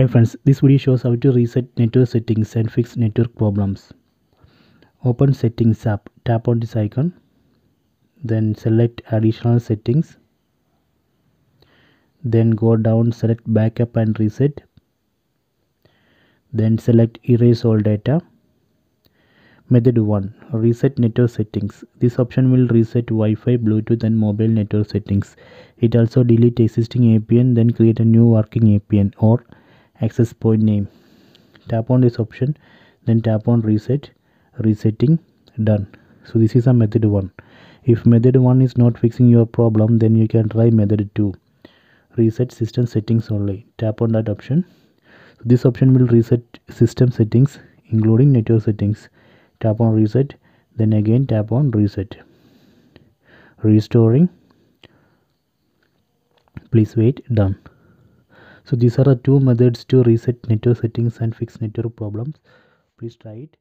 Hi friends, this video shows how to reset network settings and fix network problems. Open settings app, tap on this icon, then select additional settings, then go down select backup and reset, then select erase all data. Method 1 Reset network settings. This option will reset Wi Fi, Bluetooth, and mobile network settings. It also delete existing APN, then create a new working APN or access point name tap on this option then tap on reset resetting done so this is a method 1 if method 1 is not fixing your problem then you can try method 2 reset system settings only tap on that option so this option will reset system settings including network settings tap on reset then again tap on reset restoring please wait done so these are the two methods to reset network settings and fix network problems please try it